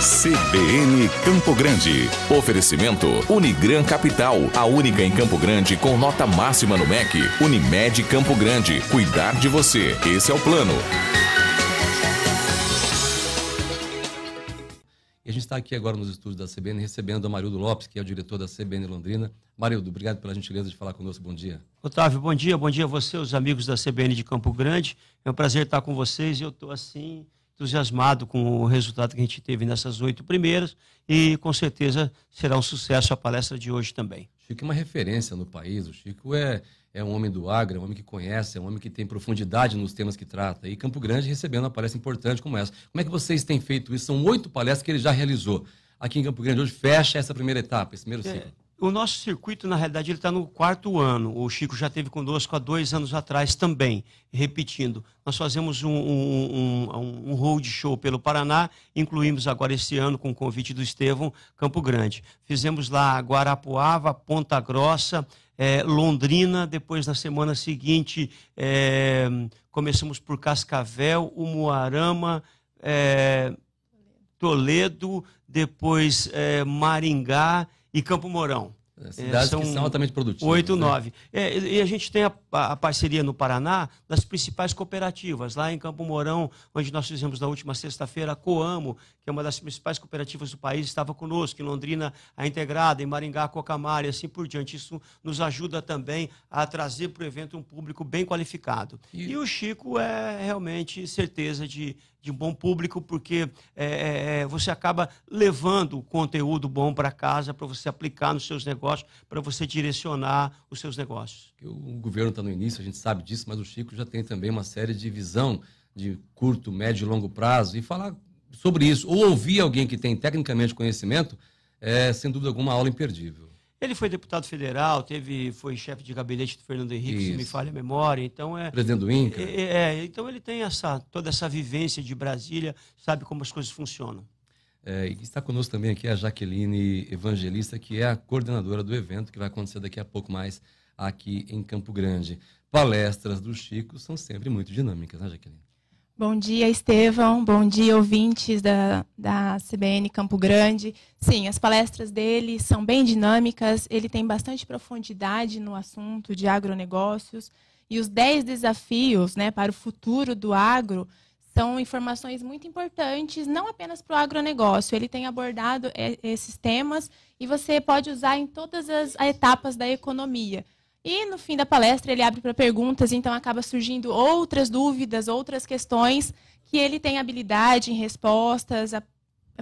CBN Campo Grande. Oferecimento Unigran Capital, a única em Campo Grande com nota máxima no MEC. Unimed Campo Grande, cuidar de você. Esse é o plano. E a gente está aqui agora nos estúdios da CBN recebendo a Marildo Lopes, que é o diretor da CBN Londrina. Marildo, obrigado pela gentileza de falar conosco. Bom dia. Otávio, bom dia. Bom dia a você, os amigos da CBN de Campo Grande. É um prazer estar com vocês e eu estou assim entusiasmado com o resultado que a gente teve nessas oito primeiras e com certeza será um sucesso a palestra de hoje também. Chico é uma referência no país, o Chico é, é um homem do agro, é um homem que conhece, é um homem que tem profundidade nos temas que trata. E Campo Grande recebendo uma palestra importante como essa. Como é que vocês têm feito isso? São oito palestras que ele já realizou aqui em Campo Grande hoje fecha essa primeira etapa, esse primeiro é, ciclo. O nosso circuito, na realidade, ele está no quarto ano. O Chico já esteve conosco há dois anos atrás também, repetindo. Nós fazemos um, um, um, um roadshow pelo Paraná, incluímos agora esse ano, com o convite do Estevão, Campo Grande. Fizemos lá Guarapuava, Ponta Grossa, é, Londrina, depois na semana seguinte é, começamos por Cascavel, Umuarama, é, Toledo, depois é, Maringá, e Campo Mourão. É, é, cidades são que são altamente produtivas. Oito, né? nove. É, e a gente tem a, a, parceria no Paraná das principais cooperativas. Lá em Campo Mourão, onde nós fizemos na última sexta-feira, a Coamo, que é uma das principais cooperativas do país, estava conosco. Em Londrina, a Integrada, em Maringá, a Cocamar e assim por diante. Isso nos ajuda também a trazer para o evento um público bem qualificado. E, e o Chico é realmente certeza de, de um bom público, porque é, é você acaba levando conteúdo bom para casa para você aplicar nos seus negócios para você direcionar os seus negócios. O governo está no início, a gente sabe disso, mas o Chico já tem também uma série de visão de curto, médio e longo prazo e falar sobre isso, ou ouvir alguém que tem tecnicamente conhecimento, é sem dúvida alguma aula imperdível. Ele foi deputado federal, teve, foi chefe de gabinete do Fernando Henrique, Isso. se me falha a memória. Então é presidente do Inca. É, é, é, então ele tem essa toda essa vivência de Brasília, sabe como as coisas funcionam. É, está conosco também aqui é a Jaqueline Evangelista, que é a coordenadora do evento que vai acontecer daqui a pouco mais aqui em Campo Grande. Palestras do Chico são sempre muito dinâmicas, né, Jaqueline? Bom dia, Estevão. Bom dia, ouvintes da, da CBN Campo Grande. Sim, as palestras dele são bem dinâmicas, ele tem bastante profundidade no assunto de agronegócios e os 10 desafios né, para o futuro do agro são informações muito importantes, não apenas para o agronegócio. Ele tem abordado é, esses temas e você pode usar em todas as etapas da economia. E no fim da palestra ele abre para perguntas, então acaba surgindo outras dúvidas, outras questões que ele tem habilidade em respostas, é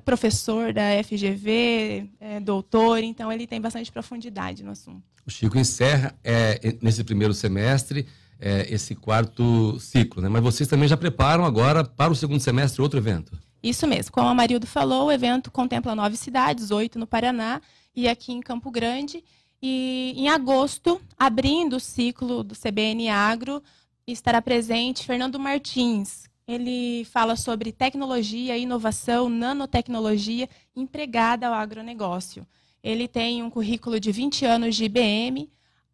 professor da FGV, é doutor, então ele tem bastante profundidade no assunto. O Chico encerra é, nesse primeiro semestre é, esse quarto ciclo, né? Mas vocês também já preparam agora para o segundo semestre outro evento. Isso mesmo. Como a Marildo falou, o evento contempla nove cidades, oito no Paraná e aqui em Campo Grande. E em agosto, abrindo o ciclo do CBN Agro, estará presente Fernando Martins. Ele fala sobre tecnologia, inovação, nanotecnologia empregada ao agronegócio. Ele tem um currículo de 20 anos de IBM,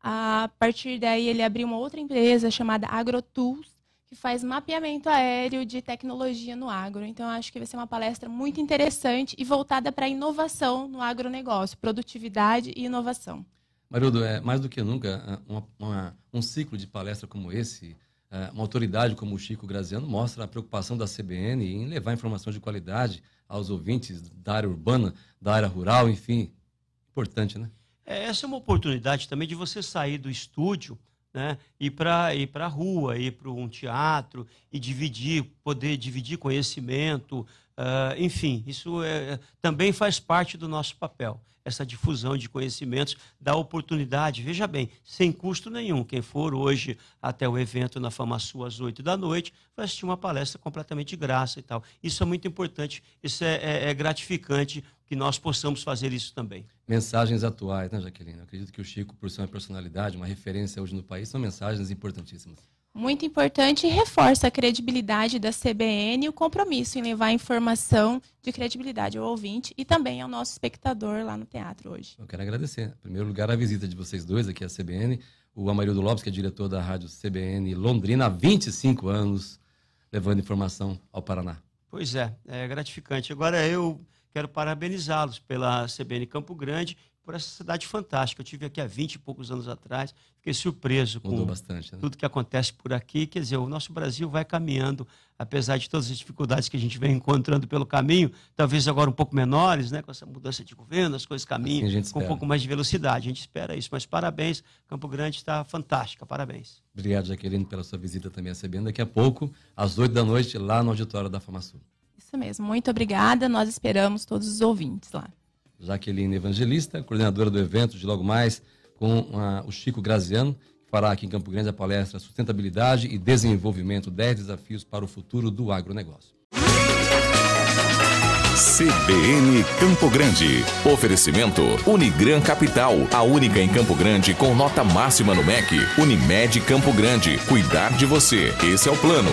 a partir daí, ele abriu uma outra empresa chamada AgroTools, que faz mapeamento aéreo de tecnologia no agro. Então, acho que vai ser uma palestra muito interessante e voltada para a inovação no agronegócio, produtividade e inovação. Marildo, é, mais do que nunca, é, uma, uma, um ciclo de palestra como esse, é, uma autoridade como o Chico Graziano mostra a preocupação da CBN em levar informações de qualidade aos ouvintes da área urbana, da área rural, enfim. Importante, né? É, essa é uma oportunidade também de você sair do estúdio né, e para ir para a rua, ir para um teatro e dividir, poder dividir conhecimento, uh, enfim, isso é, também faz parte do nosso papel. Essa difusão de conhecimentos dá oportunidade, veja bem, sem custo nenhum. Quem for hoje até o evento na FamaSul às 8 da noite vai assistir uma palestra completamente de graça e tal. Isso é muito importante, isso é, é, é gratificante que nós possamos fazer isso também. Mensagens atuais, né, Jaqueline? Eu acredito que o Chico, por ser uma personalidade, uma referência hoje no país, são mensagens importantíssimas. Muito importante e reforça a credibilidade da CBN e o compromisso em levar informação de credibilidade ao ouvinte e também ao nosso espectador lá no teatro hoje. Eu quero agradecer. Em primeiro lugar, a visita de vocês dois aqui à CBN, o Amarildo Lopes, que é diretor da rádio CBN Londrina há 25 anos, levando informação ao Paraná. Pois é, é gratificante. Agora eu Quero parabenizá-los pela CBN Campo Grande, por essa cidade fantástica. Eu tive aqui há 20 e poucos anos atrás, fiquei surpreso Mudou com bastante, né? tudo que acontece por aqui. Quer dizer, o nosso Brasil vai caminhando, apesar de todas as dificuldades que a gente vem encontrando pelo caminho, talvez agora um pouco menores, né? com essa mudança de governo, as coisas caminham assim com um pouco mais de velocidade. A gente espera isso, mas parabéns, Campo Grande está fantástica, parabéns. Obrigado, Jaqueline, pela sua visita também à CBN. Daqui a pouco, às 8 da noite, lá no auditório da FamaSul. Isso mesmo. Muito obrigada. Nós esperamos todos os ouvintes lá. Jaqueline Evangelista, coordenadora do evento de logo mais com a, ah, o Chico Graziano, que fará aqui em Campo Grande a palestra Sustentabilidade e Desenvolvimento 10 Desafios para o Futuro do Agronegócio. CBN Campo Grande. Oferecimento Unigran Capital, a única em Campo Grande com nota máxima no MEC. Unimed Campo Grande. Cuidar de você. Esse é o plano.